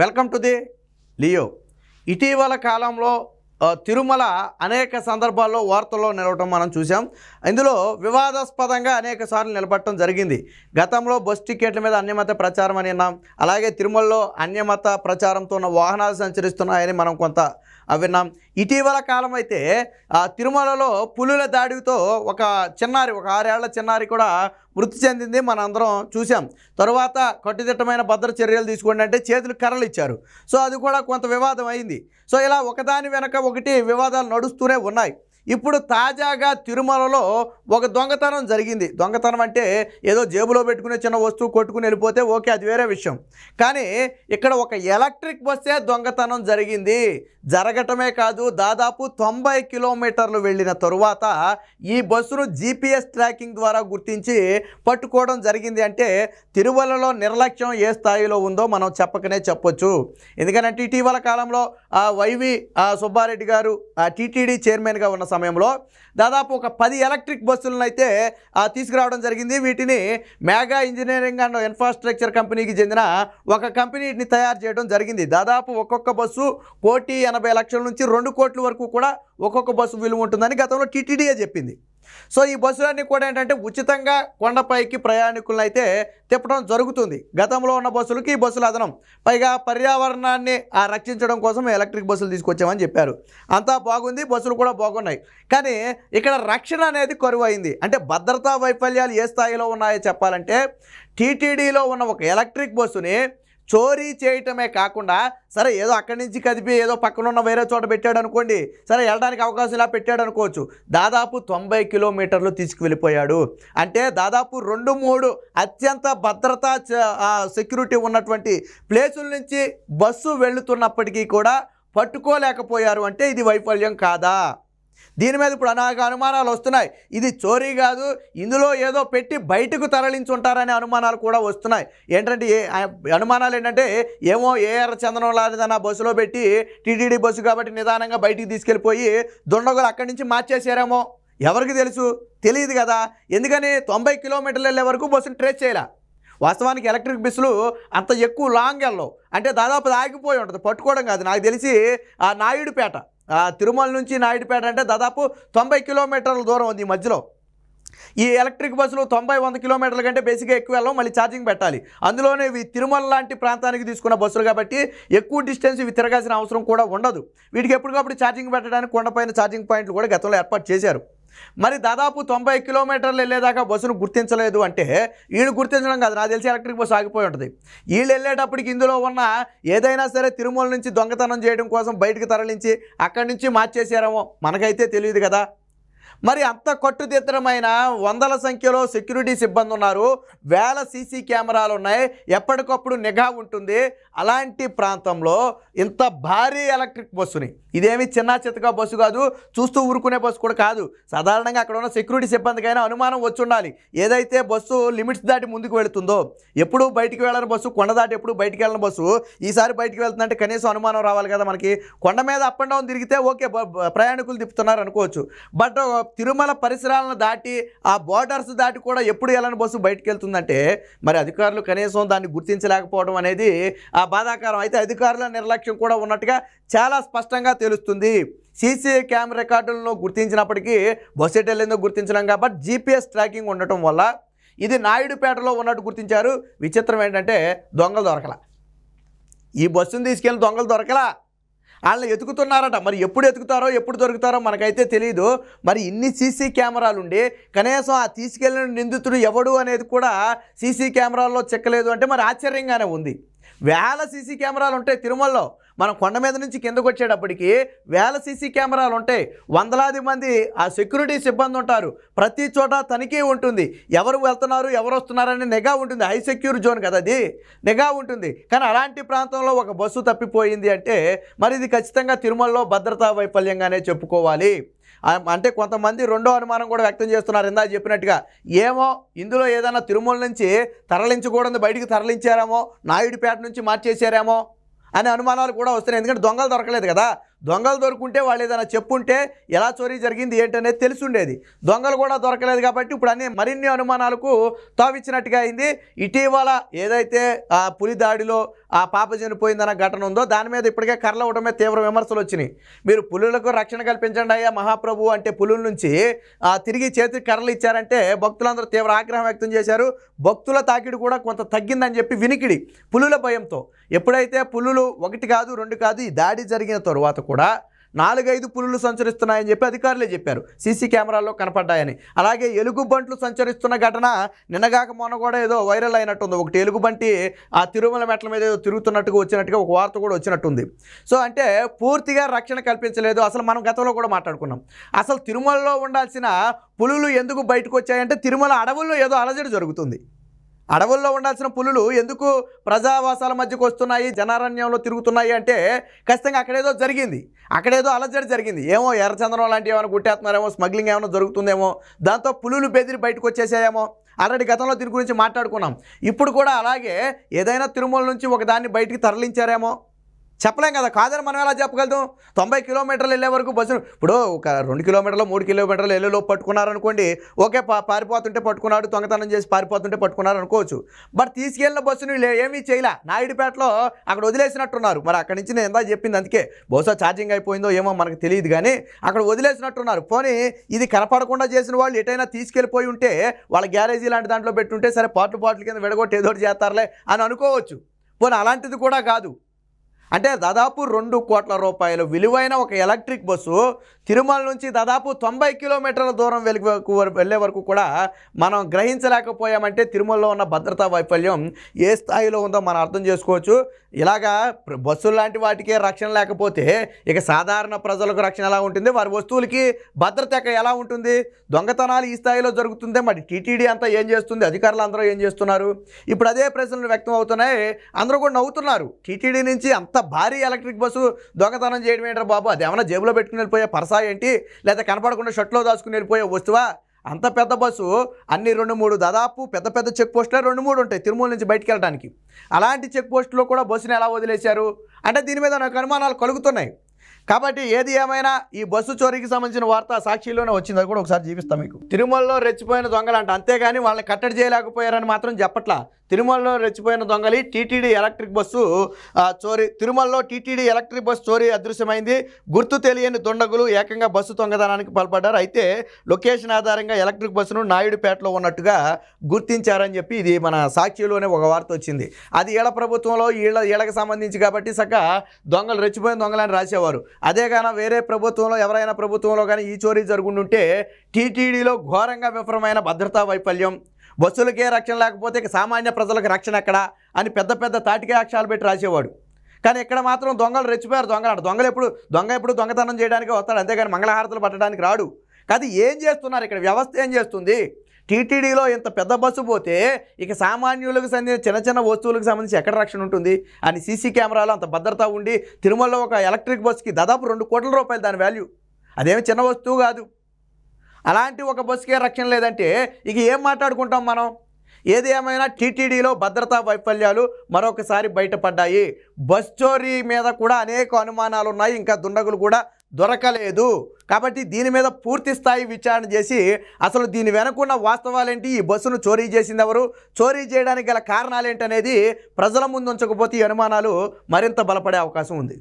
welcome to the Leo ఇటీవల కాలంలో తిరుమల అనేక సందర్భాల్లో వార్తల్లో నిలవటం మనం చూసాం ఇందులో వివాదాస్పదంగా అనేక సార్లు నిలబడటం జరిగింది గతంలో బస్ టికెట్ల మీద అన్యమత ప్రచారం అని విన్నాం అలాగే తిరుమలలో అన్యమత ప్రచారంతో ఉన్న వాహనాలు సంచరిస్తున్నాయని మనం కొంత విన్నాం ఇటీవల కాలం అయితే తిరుమలలో పులుల దాడితో ఒక చిన్నారి ఒక ఆరేళ్ల చిన్నారి కూడా మృతి చెందింది మన అందరం చూసాం తర్వాత కట్టుదిట్టమైన భద్ర చర్యలు తీసుకోండి అంటే చేతులు కర్రలు ఇచ్చారు సో అది కూడా కొంత వివాదం అయింది సో ఇలా ఒకదాని వెనక ఒకటి వివాదాలు నడుస్తూనే ఉన్నాయి ఇప్పుడు తాజాగా తిరుమలలో ఒక దొంగతనం జరిగింది దొంగతనం అంటే ఏదో జేబులో పెట్టుకునే చిన్న వస్తువు కొట్టుకుని వెళ్ళిపోతే ఓకే అది వేరే విషయం కానీ ఇక్కడ ఒక ఎలక్ట్రిక్ బస్సే దొంగతనం జరిగింది జరగటమే కాదు దాదాపు తొంభై కిలోమీటర్లు వెళ్ళిన తరువాత ఈ బస్సును జీపీఎస్ ట్రాకింగ్ ద్వారా గుర్తించి పట్టుకోవడం జరిగింది అంటే తిరుమలలో నిర్లక్ష్యం ఏ స్థాయిలో ఉందో మనం చెప్పకనే చెప్పొచ్చు ఎందుకంటే ఇటీవల కాలంలో వైవి సుబ్బారెడ్డి గారు టీటీడీ చైర్మన్గా ఉన్న సమయంలో దాదాపు ఒక పది ఎలక్ట్రిక్ బస్సులను అయితే తీసుకురావడం జరిగింది వీటిని మేఘా ఇంజనీరింగ్ అండ్ ఇన్ఫ్రాస్ట్రక్చర్ కంపెనీకి చెందిన ఒక కంపెనీని తయారు చేయడం జరిగింది దాదాపు ఒక్కొక్క బస్సు కోటి ఎనభై లక్షల నుంచి రెండు కోట్ల వరకు కూడా ఒక్కొక్క బస్సు విలువ ఉంటుందని గతంలో టీటీడీఏ చెప్పింది సో ఈ బస్సులన్నీ కూడా ఏంటంటే ఉచితంగా కొండపైకి ప్రయాణికులను అయితే తిప్పడం జరుగుతుంది గతంలో ఉన్న బస్సులకి ఈ బస్సులు అదనం పైగా పర్యావరణాన్ని రక్షించడం కోసం ఎలక్ట్రిక్ బస్సులు తీసుకొచ్చామని చెప్పారు అంతా బాగుంది బస్సులు కూడా బాగున్నాయి కానీ ఇక్కడ రక్షణ అనేది కరువైంది అంటే భద్రతా వైఫల్యాలు ఏ స్థాయిలో ఉన్నాయో చెప్పాలంటే టీటీడీలో ఉన్న ఒక ఎలక్ట్రిక్ బస్సుని చోరీ చేయటమే కాకుండా సరే ఏదో అక్కడి నుంచి కదిపి ఏదో పక్కన ఉన్న వేరే చోట పెట్టాడు అనుకోండి సరే వెళ్ళడానికి అవకాశం ఇలా పెట్టాడు అనుకోవచ్చు దాదాపు తొంభై కిలోమీటర్లు తీసుకువెళ్ళిపోయాడు అంటే దాదాపు రెండు మూడు అత్యంత భద్రతా సెక్యూరిటీ ఉన్నటువంటి ప్లేసుల నుంచి బస్సు వెళుతున్నప్పటికీ కూడా పట్టుకోలేకపోయారు అంటే ఇది వైఫల్యం కాదా దీని మీద ఇప్పుడు అనేక అనుమానాలు వస్తున్నాయి ఇది చోరీ కాదు ఇందులో ఏదో పెట్టి బయటకు తరలించుంటారనే అనుమానాలు కూడా వస్తున్నాయి ఏంటంటే అనుమానాలు ఏంటంటే ఏమో ఏఆర్ చందనం లాంటిదన్న బస్సులో పెట్టి టీటీడీ బస్సు కాబట్టి నిదానంగా బయటికి తీసుకెళ్ళిపోయి దుండగులు అక్కడి నుంచి మార్చేసారేమో ఎవరికి తెలుసు తెలియదు కదా ఎందుకని తొంభై కిలోమీటర్లు వెళ్ళే వరకు బస్సును ట్రేస్ చేయలే వాస్తవానికి ఎలక్ట్రిక్ బస్సులు అంత ఎక్కువ లాంగ్ వెళ్ళవు అంటే దాదాపు ఆగిపోయి ఉంటుంది పట్టుకోవడం కాదు నాకు తెలిసి ఆ నాయుడుపేట తిరుమల నుంచి నాయుడుపేట అంటే దాదాపు తొంభై కిలోమీటర్ల దూరం ఉంది ఈ మధ్యలో ఈ ఎలక్ట్రిక్ బస్సులు తొంభై వంద కిలోమీటర్ల కంటే బేసిక్గా ఎక్కువ వెళ్ళాం మళ్ళీ ఛార్జింగ్ పెట్టాలి అందులోనే ఇవి తిరుమల లాంటి ప్రాంతానికి తీసుకున్న బస్సులు కాబట్టి ఎక్కువ డిస్టెన్స్ ఇవి తిరగాల్సిన అవసరం కూడా ఉండదు వీటికి ఎప్పటికప్పుడు ఛార్జింగ్ పెట్టడానికి కొండపైన ఛార్జింగ్ పాయింట్లు కూడా గతంలో ఏర్పాటు చేశారు మరి దాదాపు తొంభై కిలోమీటర్లు వెళ్ళేదాకా బస్సును గుర్తించలేదు అంటే వీళ్ళు గుర్తించడం కాదు నాకు తెలిసి ఎలక్ట్రిక్ బస్సు ఆగిపోయి ఉంటుంది వీళ్ళు వెళ్ళేటప్పటికి ఇందులో ఉన్న ఏదైనా సరే తిరుమల నుంచి దొంగతనం చేయడం కోసం బయటకు తరలించి అక్కడి నుంచి మార్చేసారేమో మనకైతే తెలియదు కదా మరి అంత కట్టుదిట్టమైన వందల సంఖ్యలో సెక్యూరిటీ సిబ్బంది ఉన్నారు వేల సీసీ కెమెరాలు ఉన్నాయి ఎప్పటికప్పుడు నిఘా ఉంటుంది అలాంటి ప్రాంతంలో ఇంత భారీ ఎలక్ట్రిక్ బస్సుని ఇదేమి చిన్న చితక బస్సు కాదు చూస్తూ ఊరుకునే బస్సు కూడా కాదు సాధారణంగా అక్కడ ఉన్న సెక్యూరిటీ సిబ్బందికైనా అనుమానం వచ్చి ఉండాలి ఏదైతే బస్సు లిమిట్స్ దాటి ముందుకు వెళుతుందో ఎప్పుడు బయటికి వెళ్ళని బస్సు కొండ దాటి ఎప్పుడు బయటికి వెళ్ళని బస్సు ఈసారి బయటికి వెళ్తుందంటే కనీసం అనుమానం రావాలి కదా మనకి కొండ మీద అప్ అండ్ డౌన్ తిరిగితే ఓకే ప్రయాణికులు తిప్పుతున్నారు అనుకోవచ్చు బట్ తిరుమల పరిసరాలను దాటి ఆ బోర్డర్స్ దాటి కూడా ఎప్పుడు ఎలాంటి బస్సు బయటకు వెళ్తుందంటే మరి అధికారులు కనీసం దాన్ని గుర్తించలేకపోవడం అనేది ఆ బాధాకరం అయితే అధికారుల నిర్లక్ష్యం కూడా ఉన్నట్టుగా చాలా స్పష్టంగా తెలుస్తుంది సీసీ కెమెరా రికార్డులను గుర్తించినప్పటికీ బస్సు ఎటు వెళ్ళిందో గుర్తించడం కాబట్టి జీపీఎస్ ట్రాకింగ్ ఉండటం వల్ల ఇది నాయుడుపేటలో ఉన్నట్టు గుర్తించారు విచిత్రం ఏంటంటే దొంగలు దొరకల ఈ బస్సును తీసుకెళ్ళి దొంగలు దొరకలా వాళ్ళని ఎతుకుతున్నారట మరి ఎప్పుడు ఎతుకుతారో ఎప్పుడు దొరుకుతారో మనకైతే తెలియదు మరి ఇన్ని సీసీ కెమెరాలు ఉండి కనీసం ఆ తీసుకెళ్లిన నిందితుడు ఎవడు అనేది కూడా సీసీ కెమెరాల్లో చెక్కలేదు అంటే మరి ఆశ్చర్యంగానే ఉంది వేల సీసీ కెమెరాలు ఉంటాయి తిరుమలలో మనం కొండ మీద నుంచి కిందకు వచ్చేటప్పటికి వేల సీసీ కెమెరాలు ఉంటాయి వందలాది మంది ఆ సెక్యూరిటీ సిబ్బంది ఉంటారు ప్రతి చోట తనిఖీ ఉంటుంది ఎవరు వెళ్తున్నారు ఎవరు వస్తున్నారని నిఘా ఉంటుంది హై సెక్యూర్ జోన్ కదా అది నిఘా ఉంటుంది కానీ అలాంటి ప్రాంతంలో ఒక బస్సు తప్పిపోయింది అంటే మరి ఇది ఖచ్చితంగా తిరుమలలో భద్రతా వైఫల్యంగానే చెప్పుకోవాలి అంటే కొంతమంది రెండో అనుమానం కూడా వ్యక్తం చేస్తున్నారు ఇందా చెప్పినట్టుగా ఏమో ఇందులో ఏదైనా తిరుమల నుంచి తరలించకూడదు బయటికి తరలించారేమో నాయుడుపేట నుంచి మార్చేశారేమో అనే అనుమానాలు కూడా వస్తున్నాయి ఎందుకంటే దొంగలు దొరకలేదు కదా దొంగలు దొరుకుంటే వాళ్ళు ఏదైనా చెప్పుంటే ఎలా చోరీ జరిగింది ఏంటనేది తెలుసుండేది దొంగలు కూడా దొరకలేదు కాబట్టి ఇప్పుడు అన్ని మరిన్ని అనుమానాలకు తావిచ్చినట్టుగా అయింది ఇటీవల ఏదైతే పులి దాడిలో ఆ పాప చనిపోయిందన్న ఘటన ఉందో దాని మీద ఇప్పటికే అవ్వడమే తీవ్ర విమర్శలు వచ్చినాయి మీరు పులులకు రక్షణ కల్పించండి అయ్యా మహాప్రభు అంటే పులుల నుంచి తిరిగి చేతికి కర్రలు ఇచ్చారంటే భక్తులందరూ తీవ్ర ఆగ్రహం వ్యక్తం చేశారు భక్తుల తాకిడి కూడా కొంత తగ్గిందని చెప్పి వినికిడి పులుల భయంతో ఎప్పుడైతే పులులు ఒకటి కాదు రెండు కాదు ఈ దాడి జరిగిన తరువాత కూడా నాలుగైదు పులులు సంచరిస్తున్నాయని చెప్పి అధికారులే చెప్పారు సీసీ కెమెరాల్లో కనపడ్డాయని అలాగే ఎలుగుబంట్లు సంచరిస్తున్న ఘటన నిన్నగాక మొన్న కూడా ఏదో వైరల్ అయినట్టుంది ఒకటి ఎలుగుబంటి ఆ తిరుమల మెట్ల మీద ఏదో తిరుగుతున్నట్టుగా వచ్చినట్టుగా ఒక వార్త కూడా వచ్చినట్టుంది సో అంటే పూర్తిగా రక్షణ కల్పించలేదు అసలు మనం గతంలో కూడా మాట్లాడుకున్నాం అసలు తిరుమలలో ఉండాల్సిన పులులు ఎందుకు బయటకు వచ్చాయంటే తిరుమల అడవుల్లో ఏదో అలజడి జరుగుతుంది అడవుల్లో ఉండాల్సిన పులులు ఎందుకు ప్రజావాసాల మధ్యకు వస్తున్నాయి జనారణ్యంలో తిరుగుతున్నాయి అంటే ఖచ్చితంగా అక్కడేదో జరిగింది అక్కడేదో అలజడి జరిగింది ఏమో ఎర్రచందనం లాంటివి ఏమైనా గుట్టేస్తున్నారేమో స్మగ్లింగ్ ఏమైనా జరుగుతుందేమో దాంతో పులులు బెదిరి బయటకు వచ్చేసాయేమో ఆల్రెడీ గతంలో దీని గురించి మాట్లాడుకున్నాం ఇప్పుడు కూడా అలాగే ఏదైనా తిరుమల నుంచి ఒకదాన్ని బయటికి తరలించారేమో చెప్పలేం కదా కాదని మనం ఎలా చెప్పగలుగుతాం తొంభై కిలోమీటర్లు వెళ్ళే వరకు బస్సును ఇప్పుడు ఒక రెండు కిలోమీటర్లు మూడు కిలోమీటర్లు వెళ్ళేలోపు పట్టుకున్నారనుకోండి ఓకే పారిపోతుంటే పట్టుకున్నాడు దొంగతనం చేసి పారిపోతుంటే పట్టుకున్నారు అనుకోవచ్చు బట్ తీసుకెళ్ళిన బస్సును ఏమీ చేయలే నాయుడుపేటలో అక్కడ వదిలేసినట్టున్నారు మరి అక్కడి నుంచి నేను ఎంత చెప్పింది అందుకే బహుశా ఛార్జింగ్ అయిపోయిందో ఏమో మనకు తెలియదు కానీ అక్కడ వదిలేసినట్టున్నారు పోనీ ఇది కనపడకుండా చేసిన వాళ్ళు ఎటైనా తీసుకెళ్ళిపోయి ఉంటే వాళ్ళ గ్యారేజీ లాంటి దాంట్లో పెట్టుంటే సరే పాటలు పాటలు కింద విడగొట్టి ఏదో చేస్తారులే అని అనుకోవచ్చు పోనీ అలాంటిది కూడా కాదు అంటే దాదాపు రెండు కోట్ల రూపాయలు విలువైన ఒక ఎలక్ట్రిక్ బస్సు తిరుమల నుంచి దాదాపు తొంభై కిలోమీటర్ల దూరం వెలుగు వెళ్ళే వరకు కూడా మనం గ్రహించలేకపోయామంటే తిరుమలలో ఉన్న భద్రతా వైఫల్యం ఏ స్థాయిలో ఉందో మనం అర్థం చేసుకోవచ్చు ఇలాగా బస్సులు లాంటి వాటికే రక్షణ లేకపోతే ఇక సాధారణ ప్రజలకు రక్షణ ఎలా ఉంటుంది వారి వస్తువులకి భద్రత ఎలా ఉంటుంది దొంగతనాలు ఈ స్థాయిలో జరుగుతుందే మరి టీటీడీ అంతా ఏం చేస్తుంది అధికారులు అందరూ ఏం చేస్తున్నారు ఇప్పుడు అదే ప్రశ్నలు వ్యక్తం అవుతున్నాయి అందరూ కూడా నవ్వుతున్నారు టీటీడీ నుంచి అంత భారీ ఎలక్ట్రిక్ బస్సు దొంగతనం చేయడం బాబు అది ఏమైనా జేబులో పెట్టుకుని వెళ్ళిపోయే పరసా ఏంటి లేదా కనపడకుండా షర్ట్లో దాచుకుని వెళ్ళిపోయే వస్తువా అంత పెద్ద బస్సు అన్ని రెండు మూడు దాదాపు పెద్ద పెద్ద చెక్ పోస్టులే రెండు మూడు ఉంటాయి తిరుమల నుంచి బయటకు వెళ్ళడానికి అలాంటి చెక్ పోస్టులో కూడా బస్సును ఎలా వదిలేశారు అంటే దీని మీద నాకు అనుమానాలు కలుగుతున్నాయి కాబట్టి ఏది ఏమైనా ఈ బస్సు చోరీకి సంబంధించిన వార్త సాక్షిలోనే వచ్చింది అది కూడా ఒకసారి చూపిస్తాం మీకు తిరుమలలో రెచ్చిపోయిన దొంగలు అంటే అంతేగాని వాళ్ళని కట్టడి చేయలేకపోయారని మాత్రం చెప్పట్లా తిరుమలలో రెచ్చిపోయిన దొంగలి టీటీడీ ఎలక్ట్రిక్ బస్సు చోరీ తిరుమలలో టీటీడీ ఎలక్ట్రిక్ బస్సు చోరీ అదృశ్యమైంది గుర్తు తెలియని దొండగులు ఏకంగా బస్సు దొంగతనానికి పాల్పడ్డారు అయితే లొకేషన్ ఆధారంగా ఎలక్ట్రిక్ బస్సును నాయుడుపేటలో ఉన్నట్టుగా గుర్తించారని చెప్పి ఇది మన సాక్షిలోనే ఒక వార్త వచ్చింది అది ఈళ్ళ ప్రభుత్వంలో ఈళ్ళ ఈళ్ళకి సంబంధించి కాబట్టి సక దొంగలు రెచ్చిపోయిన దొంగలని రాసేవారు అదే కానీ వేరే ప్రభుత్వంలో ఎవరైనా ప్రభుత్వంలో కానీ ఈ చోరీ జరుగుంటుంటే టీటీడీలో ఘోరంగా విఫలమైన భద్రతా వైఫల్యం బస్సులకే రక్షణ లేకపోతే సామాన్య ప్రజలకు రక్షణ ఎక్కడ అని పెద్ద పెద్ద తాటికే అక్షాలు పెట్టి రాసేవాడు కానీ ఇక్కడ మాత్రం దొంగలు రెచ్చిపోయారు దొంగలాడు దొంగలు ఎప్పుడు దొంగ ఎప్పుడు దొంగతనం చేయడానికి వస్తాడు అంతేగాని మంగళహారతలు పట్టడానికి రాడు కానీ ఏం చేస్తున్నారు ఇక్కడ వ్యవస్థ ఏం చేస్తుంది టీటీడీలో ఇంత పెద్ద బస్సు పోతే ఇక సామాన్యులకు సంబంధించిన చిన్న చిన్న వస్తువులకు సంబంధించి ఎక్కడ రక్షణ ఉంటుంది అని సీసీ కెమెరాలో అంత భద్రత ఉండి తిరుమలలో ఒక ఎలక్ట్రిక్ బస్సుకి దాదాపు రెండు కోట్ల రూపాయలు దాని వాల్యూ అదేమి చిన్న వస్తువు కాదు అలాంటి ఒక బస్సుకే రక్షణ లేదంటే ఇక ఏం మాట్లాడుకుంటాం మనం ఏది ఏమైనా టీటీడీలో భద్రతా వైఫల్యాలు మరొకసారి బయటపడ్డాయి బస్ చోరీ మీద కూడా అనేక అనుమానాలు ఉన్నాయి ఇంకా దుండగులు కూడా దొరకలేదు కాబట్టి దీని మీద పూర్తి స్థాయి విచారణ చేసి అసలు దీని వెనకున్న వాస్తవాలేంటి ఈ బస్సును చోరీ చేసింది ఎవరు చోరీ చేయడానికి గల కారణాలేంటనేది ప్రజల ముందు ఉంచకపోతే ఈ అనుమానాలు మరింత బలపడే అవకాశం ఉంది